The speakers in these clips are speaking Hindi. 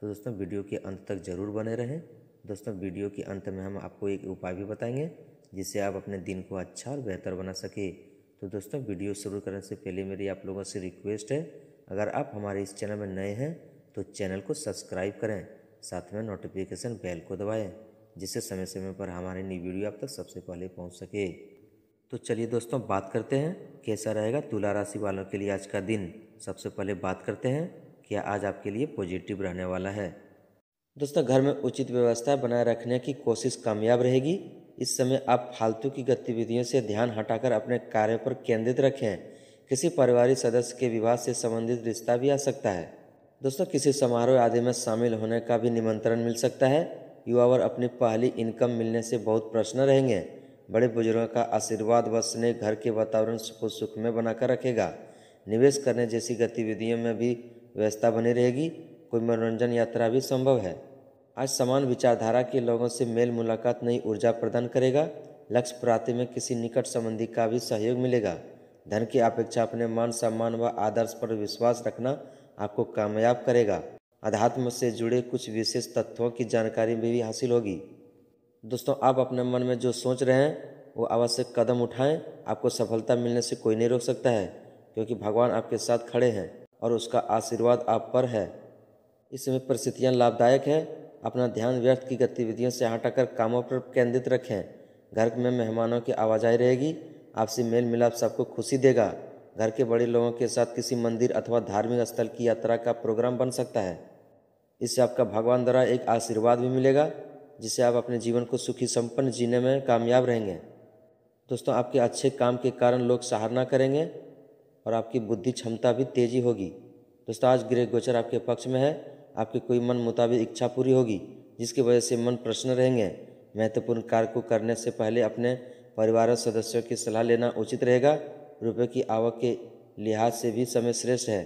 तो दोस्तों वीडियो के अंत तक ज़रूर बने रहें दोस्तों वीडियो के अंत में हम आपको एक उपाय भी बताएंगे जिससे आप अपने दिन को अच्छा और बेहतर बना सके तो दोस्तों वीडियो शुरू करने से पहले मेरी आप लोगों से रिक्वेस्ट है अगर आप हमारे इस चैनल में नए हैं तो चैनल को सब्सक्राइब करें साथ में नोटिफिकेशन बेल को दबाएं जिससे समय समय पर हमारे नई वीडियो आप तक सबसे पहले पहुँच सके तो चलिए दोस्तों बात करते हैं कैसा रहेगा तुला राशि वालों के लिए आज का दिन सबसे पहले बात करते हैं क्या आज आपके लिए पॉजिटिव रहने वाला है दोस्तों घर में उचित व्यवस्था बनाए रखने की कोशिश कामयाब रहेगी इस समय आप फालतू की गतिविधियों से ध्यान हटाकर अपने कार्य पर केंद्रित रखें किसी पारिवारिक सदस्य के विवाह से संबंधित रिश्ता भी आ सकता है दोस्तों किसी समारोह आदि में शामिल होने का भी निमंत्रण मिल सकता है युवा वर्ग अपनी पहली इनकम मिलने से बहुत प्रश्न रहेंगे बड़े बुजुर्गों का आशीर्वाद व स्नेह घर के वातावरण को सुखमय बनाकर रखेगा निवेश करने जैसी गतिविधियों में भी व्यवस्था बनी रहेगी कोई मनोरंजन यात्रा भी संभव है आज समान विचारधारा के लोगों से मेल मुलाकात नई ऊर्जा प्रदान करेगा लक्ष्य प्राप्ति में किसी निकट संबंधी का भी सहयोग मिलेगा धन की अपेक्षा अपने मान सम्मान व आदर्श पर विश्वास रखना आपको कामयाब करेगा अध्यात्म से जुड़े कुछ विशेष तत्वों की जानकारी भी, भी हासिल होगी दोस्तों आप अपने मन में जो सोच रहे हैं वो आवश्यक कदम उठाएं आपको सफलता मिलने से कोई नहीं रोक सकता है क्योंकि भगवान आपके साथ खड़े हैं और उसका आशीर्वाद आप पर है इस समय परिस्थितियाँ लाभदायक हैं अपना ध्यान व्यर्थ की गतिविधियों से हटाकर कामों पर केंद्रित रखें घर में मेहमानों की आवाजाही रहेगी आपसे मेल मिलाप सबको खुशी देगा घर के बड़े लोगों के साथ किसी मंदिर अथवा धार्मिक स्थल की यात्रा का प्रोग्राम बन सकता है इससे आपका भगवान द्वारा एक आशीर्वाद भी मिलेगा जिससे आप अपने जीवन को सुखी संपन्न जीने में कामयाब रहेंगे दोस्तों आपके अच्छे काम के कारण लोग सराहना करेंगे और आपकी बुद्धि क्षमता भी तेजी होगी दोस्तों आज ग्रह गोचर आपके पक्ष में है आपकी कोई मन मुताबिक इच्छा पूरी होगी जिसकी वजह से मन प्रसन्न रहेंगे महत्वपूर्ण कार्य को करने से पहले अपने परिवार और सदस्यों की सलाह लेना उचित रहेगा रुपये की आवक के लिहाज से भी समय श्रेष्ठ है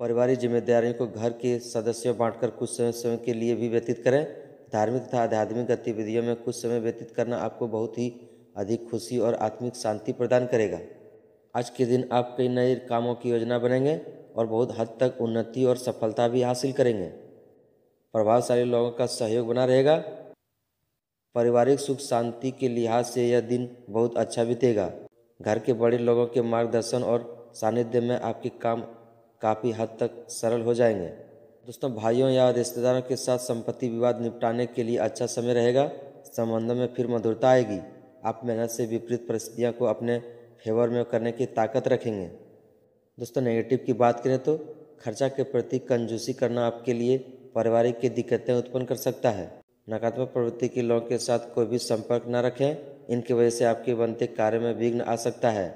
पारिवारिक जिम्मेदारियों को घर के सदस्यों बांटकर कुछ समय समय के लिए भी व्यतीत करें धार्मिक तथा आध्यात्मिक गतिविधियों में कुछ समय व्यतीत करना आपको बहुत ही अधिक खुशी और आत्मिक शांति प्रदान करेगा आज के दिन आप कई नए कामों की योजना बनेंगे और बहुत हद तक उन्नति और सफलता भी हासिल करेंगे प्रभावशाली लोगों का सहयोग बना रहेगा पारिवारिक सुख शांति के लिहाज से यह दिन बहुत अच्छा बीतेगा घर के बड़े लोगों के मार्गदर्शन और सानिध्य में आपके काम काफ़ी हद तक सरल हो जाएंगे दोस्तों भाइयों या रिश्तेदारों के साथ संपत्ति विवाद निपटाने के लिए अच्छा समय रहेगा संबंधों में फिर मधुरता आएगी आप मेहनत से विपरीत परिस्थितियाँ को अपने फेवर में करने की ताकत रखेंगे दोस्तों नेगेटिव की बात करें तो खर्चा के प्रति कंजूसी करना आपके लिए पारिवारिक की दिक्कतें उत्पन्न कर सकता है नकारात्मक प्रवृत्ति के लोगों के साथ कोई भी संपर्क न रखें इनकी वजह से आपके बनते कार्य में विघ्न आ सकता है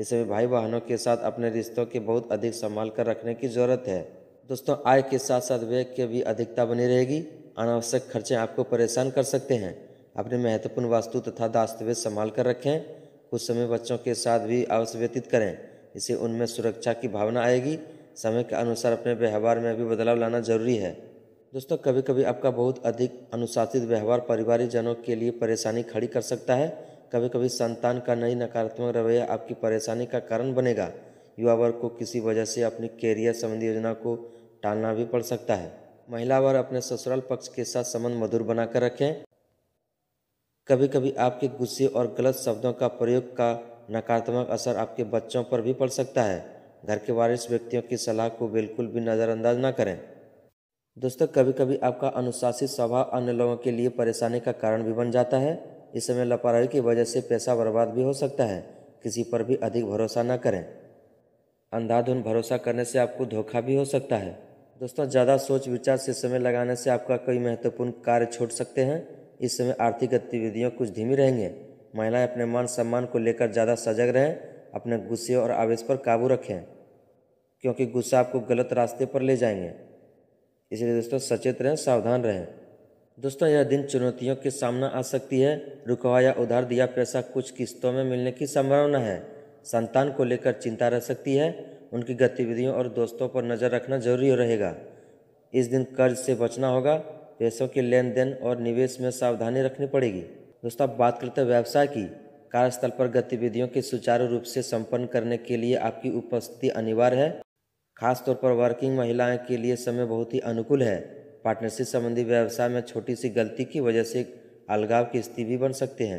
इसमें भाई बहनों के साथ अपने रिश्तों के बहुत अधिक संभाल कर रखने की ज़रूरत है दोस्तों आय के साथ साथ व्यय की भी अधिकता बनी रहेगी अनावश्यक खर्चे आपको परेशान कर सकते हैं अपने महत्वपूर्ण वास्तु तथा दस्तावेज संभाल कर रखें कुछ समय बच्चों के साथ भी अवश्य व्यतीत करें इससे उनमें सुरक्षा की भावना आएगी समय के अनुसार अपने व्यवहार में भी बदलाव लाना जरूरी है दोस्तों कभी कभी आपका बहुत अधिक अनुशासित व्यवहार परिवारिक जनों के लिए परेशानी खड़ी कर सकता है कभी कभी संतान का नई नकारात्मक रवैया आपकी परेशानी का कारण बनेगा युवा वर्ग को किसी वजह से अपनी कैरियर संबंधी योजना को टालना भी पड़ सकता है महिला वर्ग अपने ससुराल पक्ष के साथ संबंध मधुर बनाकर रखें कभी कभी आपके गुस्से और गलत शब्दों का प्रयोग का नकारात्मक असर आपके बच्चों पर भी पड़ सकता है घर के वारिस व्यक्तियों की सलाह को बिल्कुल भी नज़रअंदाज ना करें दोस्तों कभी कभी आपका अनुशासित स्वभाव अन्य लोगों के लिए परेशानी का कारण भी बन जाता है इस समय लापरवाही की वजह से पैसा बर्बाद भी हो सकता है किसी पर भी अधिक भरोसा ना करें अंधाधुन भरोसा करने से आपको धोखा भी हो सकता है दोस्तों ज़्यादा सोच विचार से समय लगाने से आपका कई महत्वपूर्ण कार्य छूट सकते हैं इस समय आर्थिक गतिविधियाँ कुछ धीमी रहेंगे महिलाएं अपने मान सम्मान को लेकर ज़्यादा सजग रहें अपने गुस्से और आवेश पर काबू रखें क्योंकि गुस्सा आपको गलत रास्ते पर ले जाएंगे इसलिए दोस्तों सचेत रहें सावधान रहें दोस्तों यह दिन चुनौतियों के सामना आ सकती है रुकवा या उधार दिया पैसा कुछ किस्तों में मिलने की संभावना है संतान को लेकर चिंता रह सकती है उनकी गतिविधियों और दोस्तों पर नज़र रखना जरूरी रहेगा इस दिन कर्ज से बचना होगा पैसों के लेन देन और निवेश में सावधानी रखनी पड़ेगी दोस्तों अब बात करते हैं व्यवसाय की कार्यस्थल पर गतिविधियों के सुचारू रूप से संपन्न करने के लिए आपकी उपस्थिति अनिवार्य है खासतौर पर वर्किंग महिलाएं के लिए समय बहुत ही अनुकूल है पार्टनरशिप संबंधी व्यवसाय में छोटी सी गलती की वजह से अलगाव की स्थिति भी बन सकती है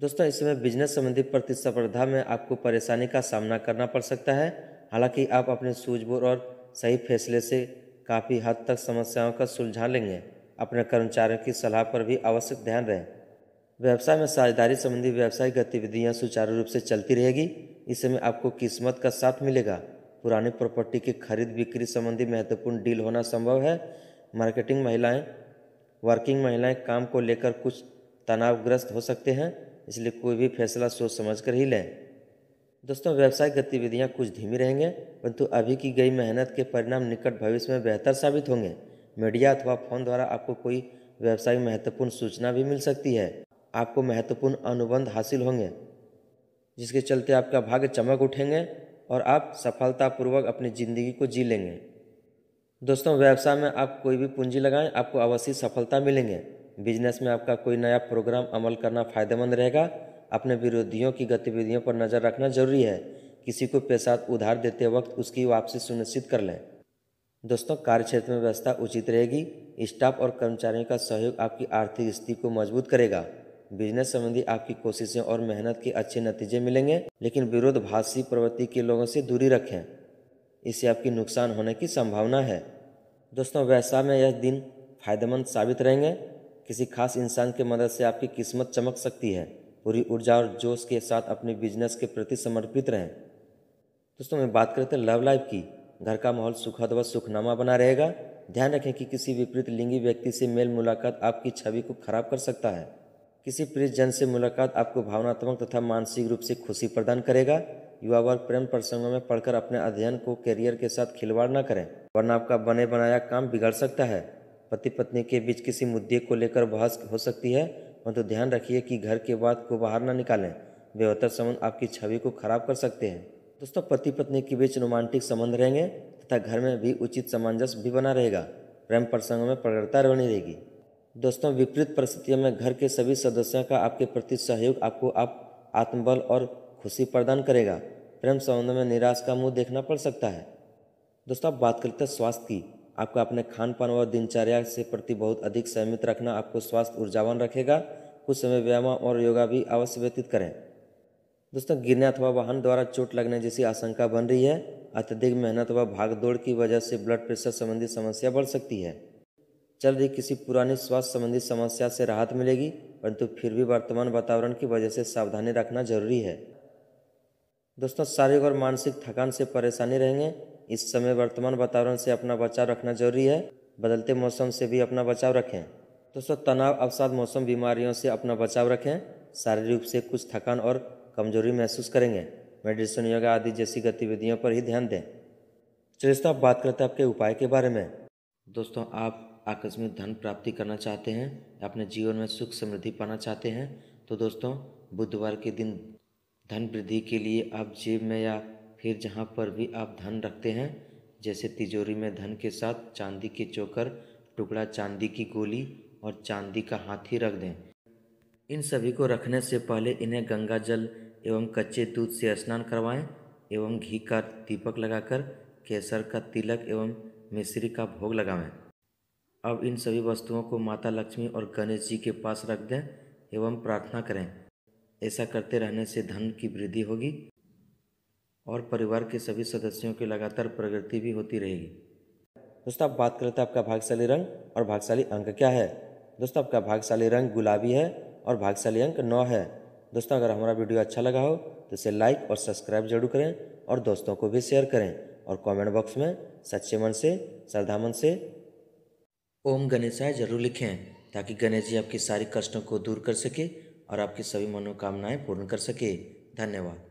दोस्तों इस समय बिजनेस संबंधी प्रतिस्पर्धा में आपको परेशानी का सामना करना पड़ सकता है हालांकि आप अपने सूझबूझ और सही फैसले से काफ़ी हद तक समस्याओं का सुलझा लेंगे अपने कर्मचारियों की सलाह पर भी आवश्यक ध्यान रहें व्यवसाय में साझेदारी संबंधी व्यावसायिक गतिविधियां सुचारू रूप से चलती रहेगी इसमें आपको किस्मत का साथ मिलेगा पुरानी प्रॉपर्टी की खरीद बिक्री संबंधी महत्वपूर्ण डील होना संभव है मार्केटिंग महिलाएं वर्किंग महिलाएं काम को लेकर कुछ तनावग्रस्त हो सकते हैं इसलिए कोई भी फैसला सोच समझ कर ही लें दोस्तों व्यावसायिक गतिविधियां कुछ धीमी रहेंगे परंतु अभी की गई मेहनत के परिणाम निकट भविष्य में बेहतर साबित होंगे मीडिया अथवा फोन द्वारा आपको कोई व्यावसायिक महत्वपूर्ण सूचना भी मिल सकती है आपको महत्वपूर्ण अनुबंध हासिल होंगे जिसके चलते आपका भाग्य चमक उठेंगे और आप सफलतापूर्वक अपनी ज़िंदगी को जी लेंगे दोस्तों व्यवसाय में आप कोई भी पूंजी लगाएं आपको अवश्य सफलता मिलेंगे बिजनेस में आपका कोई नया प्रोग्राम अमल करना फ़ायदेमंद रहेगा अपने विरोधियों की गतिविधियों पर नज़र रखना जरूरी है किसी को पैसा उधार देते वक्त उसकी वापसी सुनिश्चित कर लें दोस्तों कार्य क्षेत्र में व्यवस्था उचित रहेगी स्टाफ और कर्मचारियों का सहयोग आपकी आर्थिक स्थिति को मजबूत करेगा बिजनेस संबंधी आपकी कोशिशें और मेहनत के अच्छे नतीजे मिलेंगे लेकिन विरोध भाषी प्रवृत्ति के लोगों से दूरी रखें इससे आपकी नुकसान होने की संभावना है दोस्तों व्यवसाय में यह दिन फायदेमंद साबित रहेंगे किसी खास इंसान की मदद से आपकी किस्मत चमक सकती है पूरी ऊर्जा और जोश के साथ अपने बिजनेस के प्रति समर्पित रहें दोस्तों मैं बात करते हैं लव लाइफ की घर का माहौल सुखद व सुखनामा बना रहेगा ध्यान रखें कि किसी विपरीत लिंगी व्यक्ति से मेल मुलाकात आपकी छवि को खराब कर सकता है किसी जन से मुलाकात आपको भावनात्मक तथा मानसिक रूप से खुशी प्रदान करेगा युवा वर्ग प्रेम प्रसंगों में पढ़कर अपने अध्ययन को करियर के साथ खिलवाड़ न करें वरना आपका बने बनाया काम बिगड़ सकता है पति पत्नी के बीच किसी मुद्दे को लेकर बहस हो सकती है परंतु तो ध्यान रखिए कि घर के बाद को बाहर ना निकालें बेहतर संबंध आपकी छवि को खराब कर सकते हैं दोस्तों पति पत्नी के बीच रोमांटिक संबंध रहेंगे तथा घर में भी उचित सामंजस्य भी बना रहेगा प्रेम प्रसंगों में प्रगढ़ता बनी रहेगी दोस्तों विपरीत परिस्थितियों में घर के सभी सदस्यों का आपके प्रति सहयोग आपको आप आत्मबल और खुशी प्रदान करेगा प्रेम संबंध में निराश का मुंह देखना पड़ सकता है दोस्तों आप बात करते हैं स्वास्थ्य की आपका अपने खान पान और दिनचर्या से प्रति बहुत अधिक संयमित रखना आपको स्वास्थ्य ऊर्जावान रखेगा कुछ समय व्यायाम और योगा भी अवश्य व्यतीत करें दोस्तों गिरने अथवा वाहन द्वारा चोट लगने जैसी आशंका बन रही है अत्यधिक मेहनत व भाग दौड़ की वजह से ब्लड प्रेशर संबंधी समस्या बढ़ सकती है चल रही किसी पुरानी स्वास्थ्य संबंधी समस्या से राहत मिलेगी परंतु फिर भी वर्तमान वातावरण की वजह से सावधानी रखना जरूरी है दोस्तों शारीरिक और मानसिक थकान से परेशानी रहेंगे इस समय वर्तमान वातावरण से अपना बचाव रखना जरूरी है बदलते मौसम से भी अपना बचाव रखें दोस्तों तनाव अवसाद मौसम बीमारियों से अपना बचाव रखें शारीरिक रूप से कुछ थकान और कमजोरी महसूस करेंगे मेडिटेशन योगा आदि जैसी गतिविधियों पर ही ध्यान दें चलिए दोस्तों आप बात करते हैं आपके उपाय के बारे में दोस्तों आप आकस्मिक धन प्राप्ति करना चाहते हैं अपने जीवन में सुख समृद्धि पाना चाहते हैं तो दोस्तों बुधवार के दिन धन वृद्धि के लिए आप जेब में या फिर जहाँ पर भी आप धन रखते हैं जैसे तिजोरी में धन के साथ चांदी के चोकर टुकड़ा चांदी की गोली और चांदी का हाथी रख दें इन सभी को रखने से पहले इन्हें गंगा जल एवं कच्चे दूध से स्नान करवाएं एवं घी का दीपक लगाकर केसर का तिलक एवं मिश्री का भोग लगाएं अब इन सभी वस्तुओं को माता लक्ष्मी और गणेश जी के पास रख दें एवं प्रार्थना करें ऐसा करते रहने से धन की वृद्धि होगी और परिवार के सभी सदस्यों की लगातार प्रगति भी होती रहेगी दोस्तों आप बात करते हैं तो आपका भागशाली रंग और भागशाली अंक क्या है दोस्तों आपका भागशाली रंग गुलाबी है और भागशाली अंक नौ है दोस्तों अगर हमारा वीडियो अच्छा लगा हो तो इसे लाइक और सब्सक्राइब जरूर करें और दोस्तों को भी शेयर करें और कमेंट बॉक्स में सच्चे मन से श्रद्धा मन से ओम गणेशाय जरूर लिखें ताकि गणेश जी आपकी सारी कष्टों को दूर कर सके और आपकी सभी मनोकामनाएं पूर्ण कर सके धन्यवाद